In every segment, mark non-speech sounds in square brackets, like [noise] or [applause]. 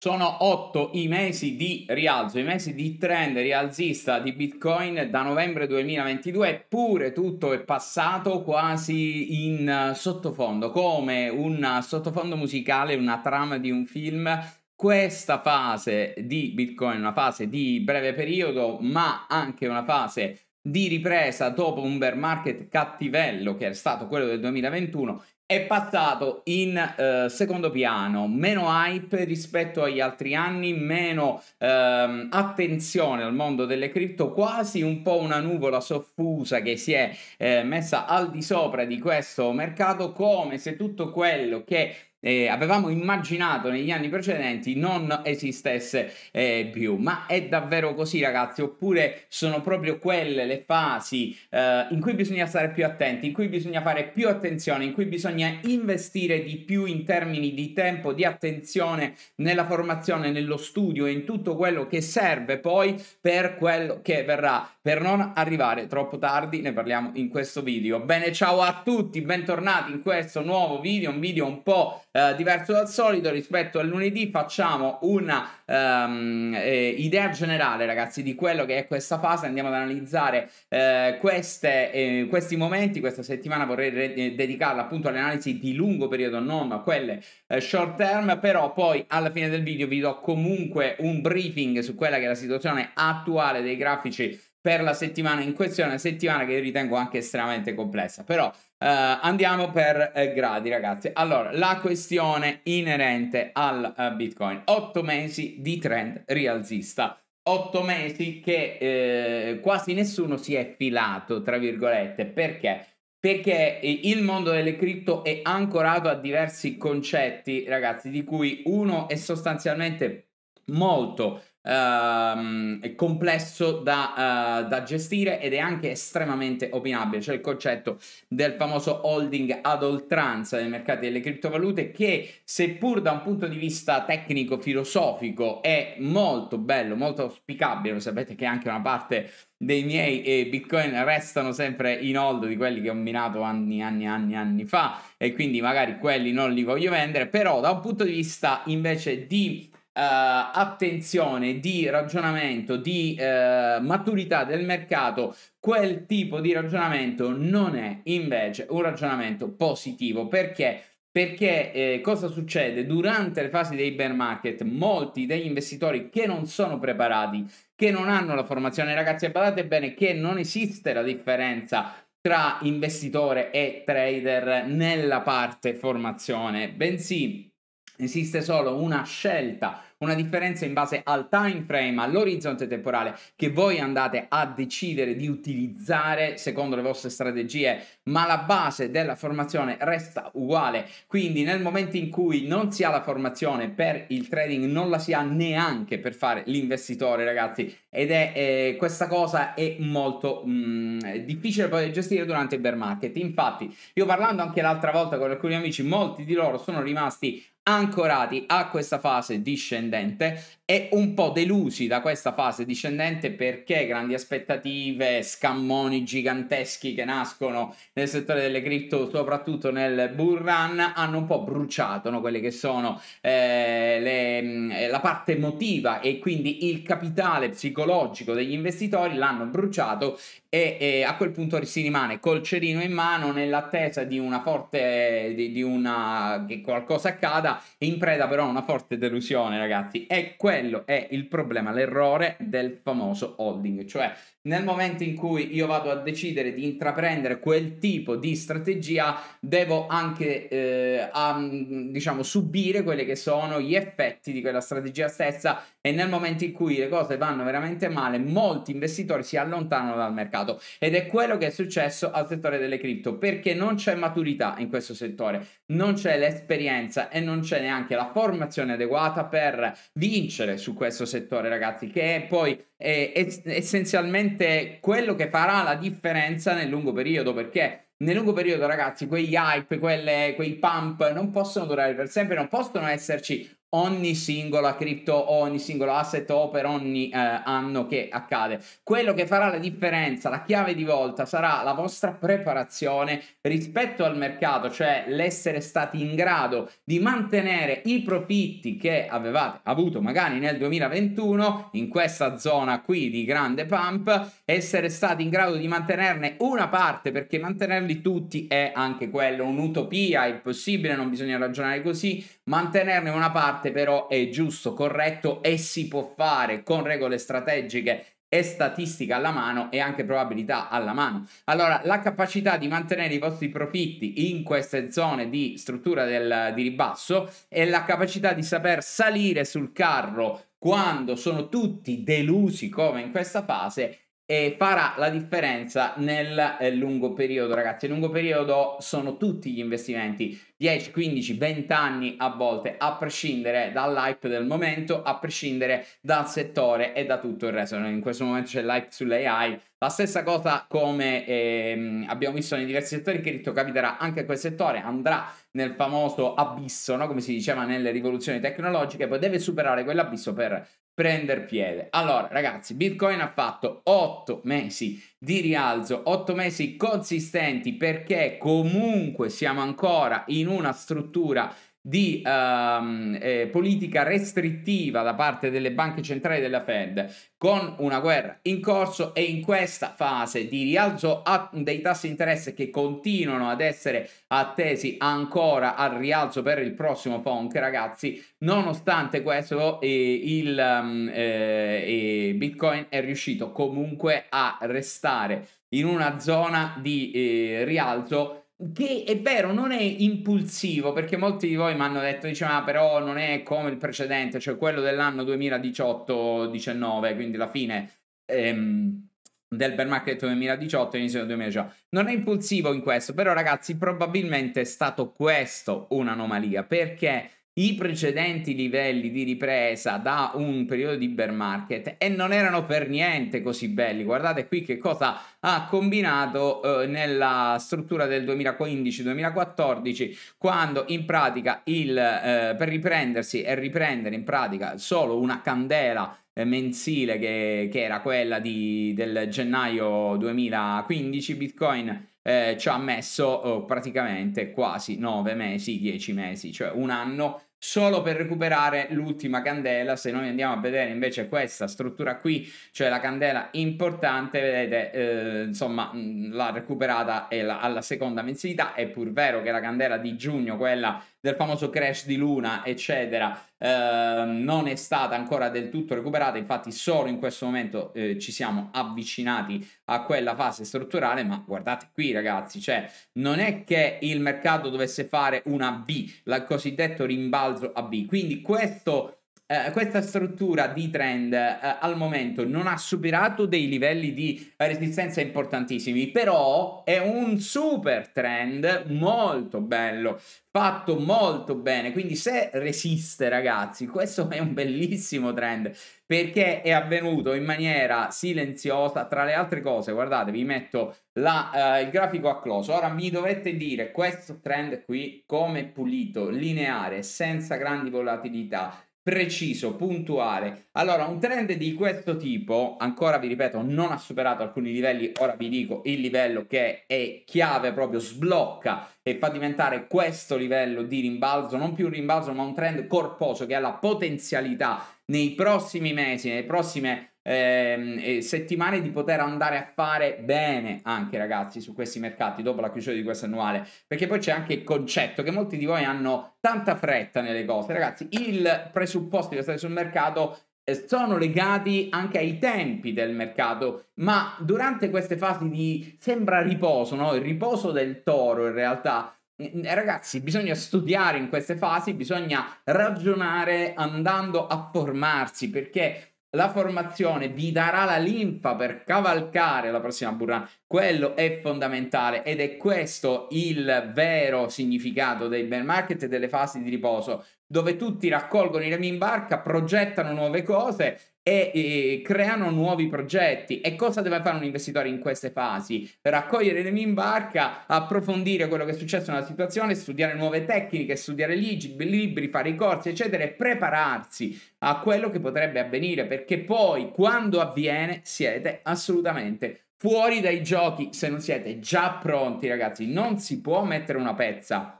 Sono otto i mesi di rialzo, i mesi di trend rialzista di Bitcoin da novembre 2022, eppure tutto è passato quasi in eh, sottofondo, come un sottofondo musicale, una trama di un film. Questa fase di Bitcoin è una fase di breve periodo, ma anche una fase di ripresa dopo un bear market cattivello che è stato quello del 2021 è passato in eh, secondo piano, meno hype rispetto agli altri anni, meno ehm, attenzione al mondo delle cripto, quasi un po' una nuvola soffusa che si è eh, messa al di sopra di questo mercato, come se tutto quello che eh, avevamo immaginato negli anni precedenti non esistesse eh, più. Ma è davvero così, ragazzi? Oppure sono proprio quelle le fasi eh, in cui bisogna stare più attenti, in cui bisogna fare più attenzione, in cui bisogna investire di più in termini di tempo, di attenzione nella formazione, nello studio e in tutto quello che serve poi per quello che verrà, per non arrivare troppo tardi, ne parliamo in questo video. Bene, ciao a tutti, bentornati in questo nuovo video, un video un po' eh, diverso dal solito rispetto al lunedì, facciamo una um, eh, idea generale ragazzi di quello che è questa fase, andiamo ad analizzare eh, queste, eh, questi momenti, questa settimana vorrei re- eh, dedicarla appunto alle analisi di lungo periodo, non a quelle eh, short term, però poi alla fine del video vi do comunque un briefing su quella che è la situazione attuale dei grafici per la settimana in questione, una settimana che io ritengo anche estremamente complessa, però eh, andiamo per eh, gradi ragazzi. Allora, la questione inerente al uh, Bitcoin, Otto mesi di trend rialzista. Otto mesi che eh, quasi nessuno si è filato, tra virgolette, perché? Perché il mondo delle cripto è ancorato a diversi concetti, ragazzi, di cui uno è sostanzialmente molto ehm, complesso da, eh, da, gestire ed è anche estremamente opinabile. C'è il concetto del famoso holding ad oltranza nei mercati delle criptovalute che seppur da un punto di vista tecnico-filosofico è molto bello, molto auspicabile, lo sapete che anche una parte dei miei eh, bitcoin restano sempre in hold di quelli che ho minato anni anni anni anni fa e quindi magari quelli non li voglio vendere però da un punto di vista invece di Uh, attenzione, di ragionamento, di uh, maturità del mercato, quel tipo di ragionamento non è invece un ragionamento positivo perché perché eh, cosa succede? Durante le fasi dei bear market, molti degli investitori che non sono preparati, che non hanno la formazione, ragazzi, badate bene che non esiste la differenza tra investitore e trader nella parte formazione, bensì esiste solo una scelta una differenza in base al time frame, all'orizzonte temporale che voi andate a decidere di utilizzare secondo le vostre strategie, ma la base della formazione resta uguale. Quindi nel momento in cui non si ha la formazione per il trading, non la si ha neanche per fare l'investitore, ragazzi. Ed è eh, questa cosa è molto mh, mm, difficile poi da gestire durante il bear market. Infatti, io parlando anche l'altra volta con alcuni amici, molti di loro sono rimasti ancorati a questa fase discendente e un po' delusi da questa fase discendente perché grandi aspettative, scammoni giganteschi che nascono nel settore delle cripto, soprattutto nel bull run, hanno un po' bruciato no? quelle che sono eh, le, mm, la parte emotiva e quindi il capitale psicologico degli investitori l'hanno bruciato e, e a quel punto si rimane col cerino in mano nell'attesa di una forte di, di una che qualcosa accada in preda però a una forte delusione ragazzi e questo quello è il problema, l'errore del famoso holding, cioè nel momento in cui io vado a decidere di intraprendere quel tipo di strategia, devo anche eh, a, diciamo, subire quelli che sono gli effetti di quella strategia stessa e nel momento in cui le cose vanno veramente male, molti investitori si allontanano dal mercato ed è quello che è successo al settore delle cripto perché non c'è maturità in questo settore, non c'è l'esperienza e non c'è neanche la formazione adeguata per vincere su questo settore, ragazzi, che è poi è, essenzialmente quello che farà la differenza nel lungo periodo perché nel lungo periodo, ragazzi, quegli hype, quelle, quei pump non possono durare per sempre, non possono esserci ogni singola cripto, ogni singolo asset o per ogni eh, anno che accade. Quello che farà la differenza, la chiave di volta sarà la vostra preparazione rispetto al mercato, cioè l'essere stati in grado di mantenere i profitti che avevate avuto magari nel 2021 in questa zona qui di grande pump, essere stati in grado di mantenerne una parte perché mantenerli tutti è anche quello un'utopia, è possibile, non bisogna ragionare così, mantenerne una parte parte però è giusto, corretto e si può fare con regole strategiche e statistica alla mano e anche probabilità alla mano. Allora, la capacità di mantenere i vostri profitti in queste zone di struttura del, di ribasso e la capacità di saper salire sul carro quando sono tutti delusi come in questa fase e farà la differenza nel eh, lungo periodo, ragazzi. Il lungo periodo sono tutti gli investimenti, 10, 15, 20 anni a volte, a prescindere dall'hype del momento, a prescindere dal settore e da tutto il resto. In questo momento c'è l'hype sull'AI, la stessa cosa come ehm, abbiamo visto nei diversi settori, credito capiterà anche a quel settore, andrà nel famoso abisso, no? come si diceva nelle rivoluzioni tecnologiche, poi deve superare quell'abisso per prendere piede. Allora, ragazzi, Bitcoin ha fatto 8 mesi di rialzo, 8 mesi consistenti perché comunque siamo ancora in una struttura di um, eh, politica restrittiva da parte delle banche centrali della Fed con una guerra in corso e in questa fase di rialzo dei tassi di interesse che continuano ad essere attesi ancora al rialzo per il prossimo PONC ragazzi nonostante questo eh, il um, eh, bitcoin è riuscito comunque a restare in una zona di eh, rialzo che è vero, non è impulsivo, perché molti di voi mi hanno detto, diceva, ah, però non è come il precedente, cioè quello dell'anno 2018-19, quindi la fine ehm, del bear market 2018 inizio del 2019. Non è impulsivo in questo, però ragazzi, probabilmente è stato questo un'anomalia, perché i precedenti livelli di ripresa da un periodo di bear market e non erano per niente così belli. Guardate qui che cosa ha combinato eh, nella struttura del 2015-2014 quando in pratica il, eh, per riprendersi e riprendere in pratica solo una candela eh, mensile che, che, era quella di, del gennaio 2015 bitcoin eh, ci ha messo oh, praticamente quasi 9 mesi 10 mesi cioè un anno solo per recuperare l'ultima candela. Se noi andiamo a vedere invece questa struttura qui, cioè la candela importante, vedete, eh, insomma, l'ha recuperata alla seconda mensilità. È pur vero che la candela di giugno, quella del famoso crash di Luna, eccetera, eh, non è stata ancora del tutto recuperata, infatti solo in questo momento eh, ci siamo avvicinati a quella fase strutturale, ma guardate qui ragazzi, cioè non è che il mercato dovesse fare una B, il cosiddetto rimbalzo a B, quindi questo eh, questa struttura di trend eh, al momento non ha superato dei livelli di resistenza importantissimi, però è un super trend molto bello, fatto molto bene, quindi se resiste ragazzi, questo è un bellissimo trend perché è avvenuto in maniera silenziosa, tra le altre cose, guardate, vi metto la, eh, il grafico a close, ora mi dovete dire questo trend qui come pulito, lineare, senza grandi volatilità preciso, puntuale. Allora, un trend di questo tipo, ancora vi ripeto, non ha superato alcuni livelli, ora vi dico il livello che è chiave, proprio sblocca e fa diventare questo livello di rimbalzo, non più un rimbalzo ma un trend corposo che ha la potenzialità nei prossimi mesi, nelle prossime settimane, ehm, settimane di poter andare a fare bene anche ragazzi su questi mercati dopo la chiusura di questo annuale perché poi c'è anche il concetto che molti di voi hanno tanta fretta nelle cose ragazzi il presupposto che state sul mercato eh, sono legati anche ai tempi del mercato, ma durante queste fasi di sembra riposo, no? il riposo del toro in realtà. Ragazzi, bisogna studiare in queste fasi, bisogna ragionare andando a formarsi perché la formazione vi darà la linfa per cavalcare la prossima burrana. Quello è fondamentale ed è questo il vero significato dei bear market e delle fasi di riposo, dove tutti raccolgono i remi in barca, progettano nuove cose e, e creano nuovi progetti. E cosa deve fare un investitore in queste fasi? Raccogliere le mie in barca, approfondire quello che è successo nella situazione, studiare nuove tecniche, studiare libri, fare i corsi, eccetera, e prepararsi a quello che potrebbe avvenire, perché poi quando avviene siete assolutamente fuori dai giochi se non siete già pronti, ragazzi. Non si può mettere una pezza.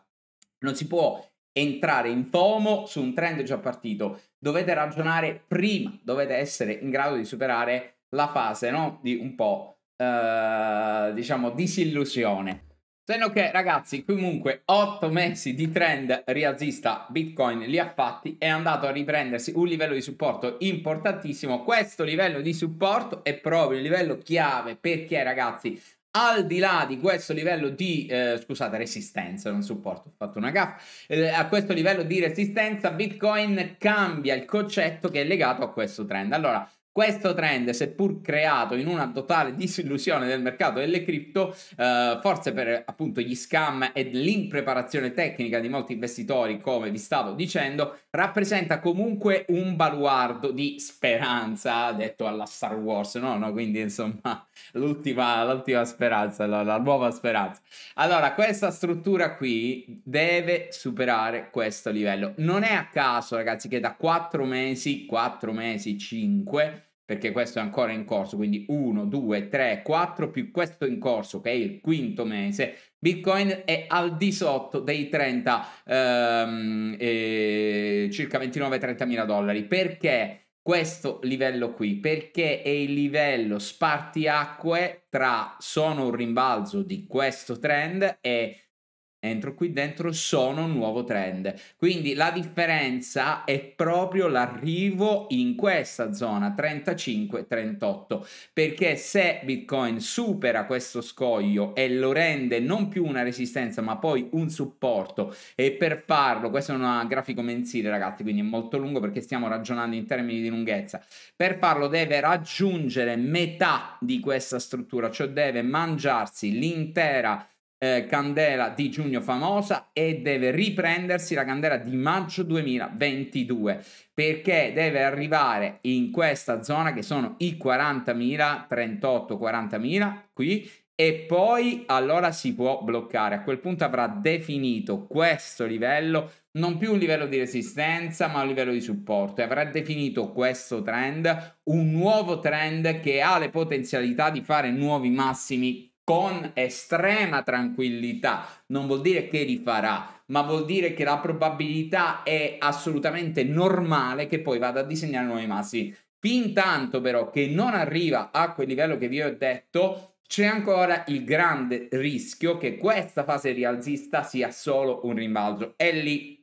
Non si può entrare in FOMO su un trend già partito. Dovete ragionare prima, dovete essere in grado di superare la fase, no? Di un po', eh, diciamo, disillusione. Se no che ragazzi, comunque 8 mesi di trend rialzista Bitcoin li ha fatti, è andato a riprendersi un livello di supporto importantissimo. Questo livello di supporto è proprio il livello chiave perché ragazzi al di là di questo livello di eh, scusate resistenza non supporto ho fatto una gaffa eh, a questo livello di resistenza bitcoin cambia il concetto che è legato a questo trend allora questo trend, seppur creato in una totale disillusione del mercato delle cripto, eh, forse per appunto gli scam e l'impreparazione tecnica di molti investitori, come vi stavo dicendo, rappresenta comunque un baluardo di speranza, detto alla Star Wars, no? no quindi insomma, l'ultima, l'ultima speranza, la, la, nuova speranza. Allora, questa struttura qui deve superare questo livello. Non è a caso, ragazzi, che da 4 mesi, 4 mesi, 5, perché questo è ancora in corso, quindi 1, 2, 3, 4 più questo in corso, che è il quinto mese, Bitcoin è al di sotto dei 30, ehm, eh, circa 29-30 mila dollari. Perché? questo livello qui perché è il livello spartiacque tra sono un rimbalzo di questo trend e entro qui dentro sono un nuovo trend. Quindi la differenza è proprio l'arrivo in questa zona 35-38 perché se Bitcoin supera questo scoglio e lo rende non più una resistenza ma poi un supporto e per farlo, questo è un grafico mensile ragazzi quindi è molto lungo perché stiamo ragionando in termini di lunghezza, per farlo deve raggiungere metà di questa struttura, cioè deve mangiarsi l'intera eh, candela di giugno famosa e deve riprendersi la candela di maggio 2022 perché deve arrivare in questa zona che sono i 40.000, 38-40.000 qui e poi allora si può bloccare. A quel punto avrà definito questo livello non più un livello di resistenza, ma un livello di supporto e avrà definito questo trend, un nuovo trend che ha le potenzialità di fare nuovi massimi con estrema tranquillità. Non vuol dire che rifarà, ma vuol dire che la probabilità è assolutamente normale che poi vada a disegnare nuovi massi. Fin tanto però che non arriva a quel livello che vi ho detto, c'è ancora il grande rischio che questa fase rialzista sia solo un rimbalzo. E lì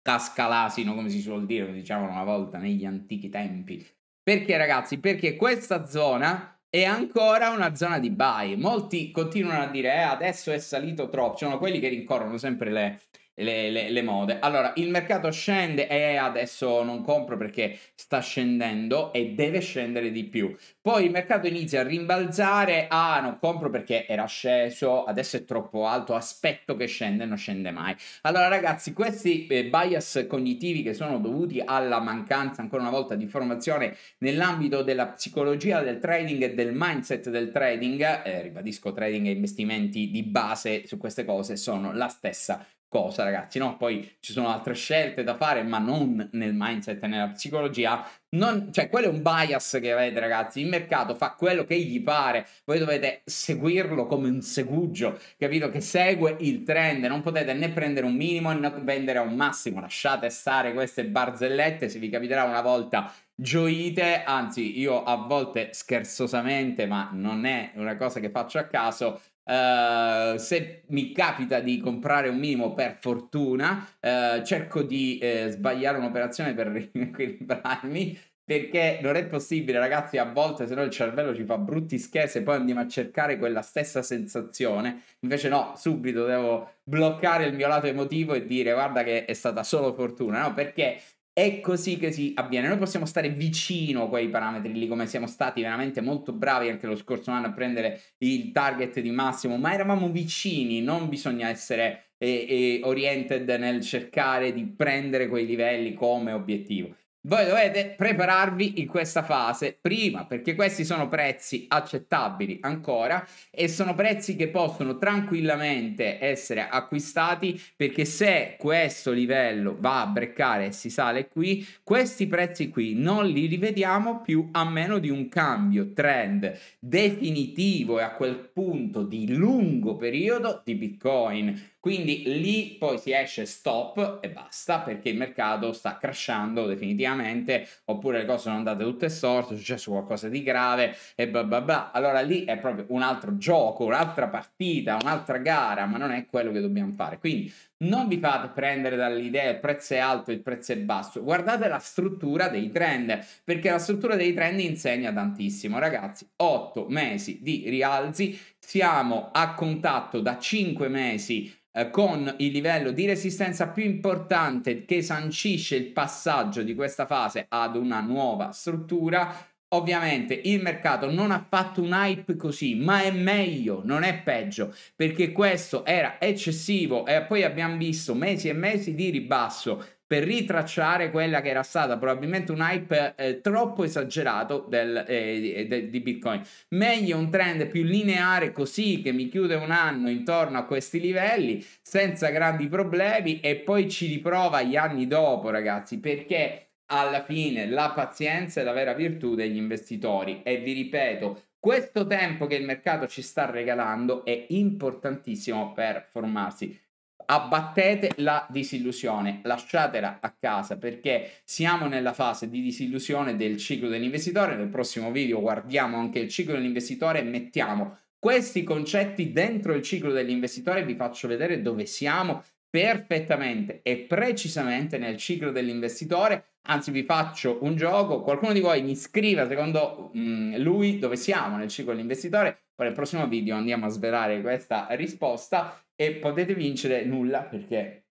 casca l'asino, come si suol dire, diciamo una volta negli antichi tempi. Perché ragazzi? Perché questa zona e ancora una zona di buy. Molti continuano a dire eh, adesso è salito troppo, sono quelli che rincorrono sempre le, le, le, le, mode. Allora, il mercato scende e adesso non compro perché sta scendendo e deve scendere di più. Poi il mercato inizia a rimbalzare, ah non compro perché era sceso, adesso è troppo alto, aspetto che scende, e non scende mai. Allora ragazzi, questi eh, bias cognitivi che sono dovuti alla mancanza ancora una volta di formazione nell'ambito della psicologia del trading e del mindset del trading, eh, ribadisco trading e investimenti di base su queste cose sono la stessa cosa, ragazzi, no? Poi ci sono altre scelte da fare, ma non nel mindset e nella psicologia. Non, cioè, quello è un bias che avete, ragazzi. Il mercato fa quello che gli pare. Voi dovete seguirlo come un segugio, capito? Che segue il trend. Non potete né prendere un minimo né vendere a un massimo. Lasciate stare queste barzellette. Se vi capiterà una volta gioite, anzi io a volte scherzosamente, ma non è una cosa che faccio a caso, Uh, se mi capita di comprare un minimo per fortuna, uh, cerco di uh, sbagliare un'operazione per [laughs] riequilibrarmi. Perché non è possibile, ragazzi, a volte se no il cervello ci fa brutti scherzi e poi andiamo a cercare quella stessa sensazione. Invece no, subito devo bloccare il mio lato emotivo e dire guarda che è stata solo fortuna, no? Perché è così che si avviene. Noi possiamo stare vicino a quei parametri lì, come siamo stati veramente molto bravi anche lo scorso anno a prendere il target di massimo, ma eravamo vicini, non bisogna essere eh, eh, oriented nel cercare di prendere quei livelli come obiettivo. Voi dovete prepararvi in questa fase prima perché questi sono prezzi accettabili ancora e sono prezzi che possono tranquillamente essere acquistati perché se questo livello va a breccare e si sale qui, questi prezzi qui non li rivediamo più a meno di un cambio trend definitivo e a quel punto di lungo periodo di Bitcoin quindi lì poi si esce stop e basta perché il mercato sta crashando definitivamente oppure le cose sono andate tutte storte, è successo qualcosa di grave e bla bla bla. Allora lì è proprio un altro gioco, un'altra partita, un'altra gara, ma non è quello che dobbiamo fare. Quindi non vi fate prendere dall'idea il prezzo è alto il prezzo è basso, guardate la struttura dei trend, perché la struttura dei trend insegna tantissimo, ragazzi. 8 mesi di rialzi, siamo a contatto da 5 mesi eh, con il livello di resistenza più importante che sancisce il passaggio di questa fase ad una nuova struttura Ovviamente il mercato non ha fatto un hype così, ma è meglio, non è peggio, perché questo era eccessivo e poi abbiamo visto mesi e mesi di ribasso per ritracciare quella che era stata probabilmente un hype eh, troppo esagerato del, eh, de, di Bitcoin. Meglio un trend più lineare così che mi chiude un anno intorno a questi livelli senza grandi problemi e poi ci riprova gli anni dopo, ragazzi, perché alla fine la pazienza è la vera virtù degli investitori e vi ripeto, questo tempo che il mercato ci sta regalando è importantissimo per formarsi. Abbattete la disillusione, lasciatela a casa perché siamo nella fase di disillusione del ciclo dell'investitore. Nel prossimo video guardiamo anche il ciclo dell'investitore e mettiamo questi concetti dentro il ciclo dell'investitore. Vi faccio vedere dove siamo perfettamente e precisamente nel ciclo dell'investitore Anzi, vi faccio un gioco. Qualcuno di voi mi scriva, secondo mh, mm, lui, dove siamo nel ciclo dell'investitore. Poi nel prossimo video andiamo a svelare questa risposta e potete vincere nulla perché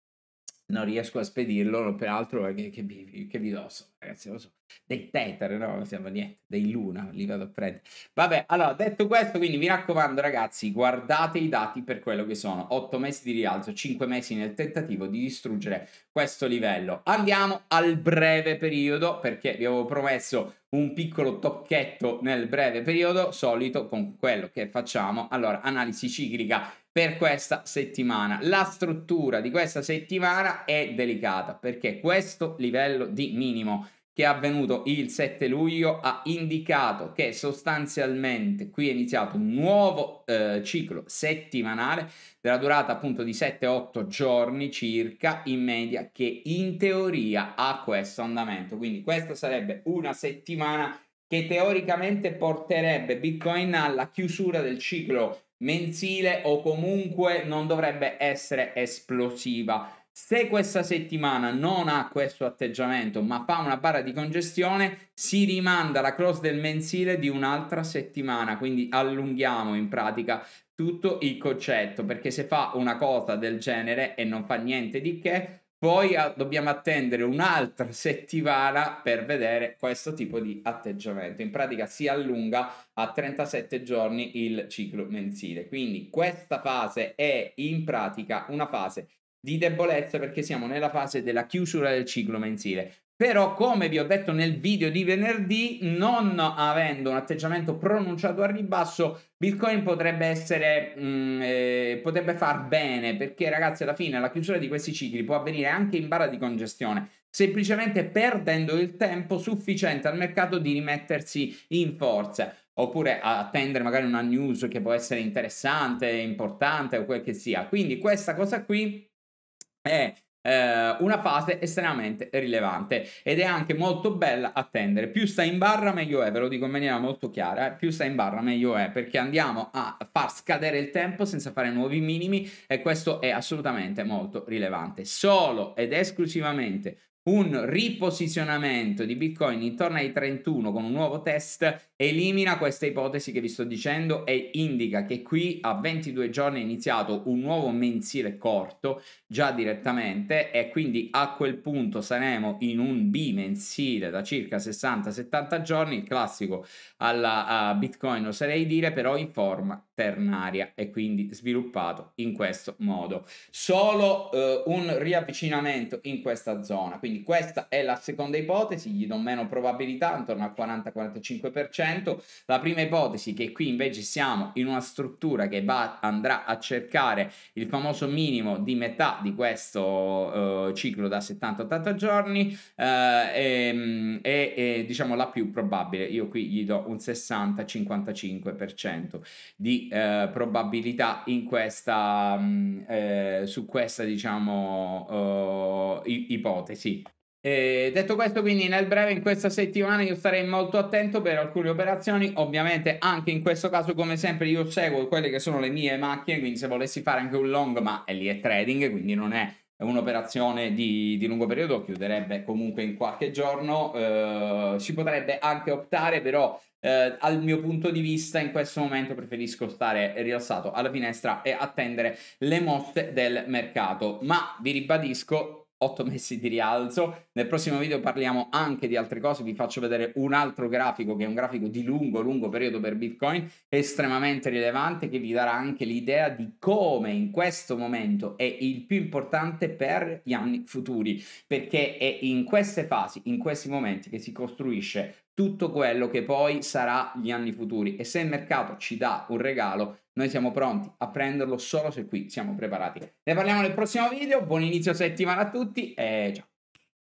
non riesco a spedirlo, peraltro che, che, vi, che vi do. So ragazzi, lo so, dei Tether, no, non siamo niente, dei Luna, li vado a prendere. Vabbè, allora, detto questo, quindi mi raccomando ragazzi, guardate i dati per quello che sono, 8 mesi di rialzo, 5 mesi nel tentativo di distruggere questo livello. Andiamo al breve periodo, perché vi avevo promesso un piccolo tocchetto nel breve periodo, solito con quello che facciamo, allora, analisi ciclica per questa settimana. La struttura di questa settimana è delicata perché questo livello di minimo che è avvenuto il 7 luglio ha indicato che sostanzialmente qui è iniziato un nuovo eh, ciclo settimanale della durata appunto di 7-8 giorni circa in media che in teoria ha questo andamento. Quindi questa sarebbe una settimana che teoricamente porterebbe Bitcoin alla chiusura del ciclo mensile o comunque non dovrebbe essere esplosiva se questa settimana non ha questo atteggiamento, ma fa una barra di congestione, si rimanda la cross del mensile di un'altra settimana, quindi allunghiamo in pratica tutto il concetto, perché se fa una cosa del genere e non fa niente di che, poi ah, dobbiamo attendere un'altra [laughs] settimana per vedere questo tipo di atteggiamento. In pratica si allunga a 37 giorni il ciclo mensile. Quindi questa fase è in pratica una fase di debolezza perché siamo nella fase della chiusura del ciclo mensile. Però, come vi ho detto nel video di venerdì, non avendo un atteggiamento pronunciato al ribasso, Bitcoin potrebbe essere mh, mm, eh, potrebbe far bene perché, ragazzi, alla fine la chiusura di questi cicli può avvenire anche in barra di congestione, semplicemente perdendo il tempo sufficiente al mercato di rimettersi in forza oppure attendere magari una news che può essere interessante, importante o quel che sia. Quindi questa cosa qui è eh, una fase estremamente rilevante ed è anche molto bella attendere più sta in barra meglio è ve lo dico in maniera molto chiara eh? più sta in barra meglio è perché andiamo a far scadere il tempo senza fare nuovi minimi e questo è assolutamente molto rilevante solo ed esclusivamente un riposizionamento di Bitcoin intorno ai 31 con un nuovo test elimina questa ipotesi che vi sto dicendo e indica che qui a 22 giorni è iniziato un nuovo mensile corto già direttamente e quindi a quel punto saremo in un bimensile da circa 60-70 giorni, il classico alla Bitcoin oserei dire, però in forma ternaria e mm. quindi sviluppato in questo modo. Solo eh, un riavvicinamento in questa zona, quindi questa è la seconda ipotesi, gli do meno probabilità, intorno al 40-45%. La prima ipotesi che qui invece siamo in una struttura che va, andrà a cercare il famoso minimo di metà di questo eh, ciclo da 70-80 giorni è eh, ehm, diciamo la più probabile. Io qui gli do un 60-55% di eh, probabilità in questa, mh, mm, eh, su questa diciamo, uh, ipotesi. E detto questo, quindi nel breve in questa settimana io starei molto attento per alcune operazioni. Ovviamente, anche in questo caso, come sempre, io seguo quelle che sono le mie macchine. Quindi, se volessi fare anche un long, ma lì è trading, quindi non è un'operazione di, di lungo periodo, chiuderebbe comunque in qualche giorno. Eh, si potrebbe anche optare, però, eh, al mio punto di vista in questo momento preferisco stare rilassato alla finestra e attendere le mosse del mercato. Ma vi ribadisco, 8 [laughs] mesi di rialzo. Nel prossimo video parliamo anche di altre cose, vi faccio vedere un altro grafico che è un grafico di lungo, lungo periodo per Bitcoin, estremamente rilevante che vi darà anche l'idea di come in questo momento è il più importante per gli anni futuri, perché è in queste fasi, in questi momenti che si costruisce tutto quello che poi sarà gli anni futuri e se il mercato ci dà un regalo noi siamo pronti a prenderlo solo se qui siamo preparati. Ne parliamo nel prossimo video, buon inizio settimana a tutti e ciao!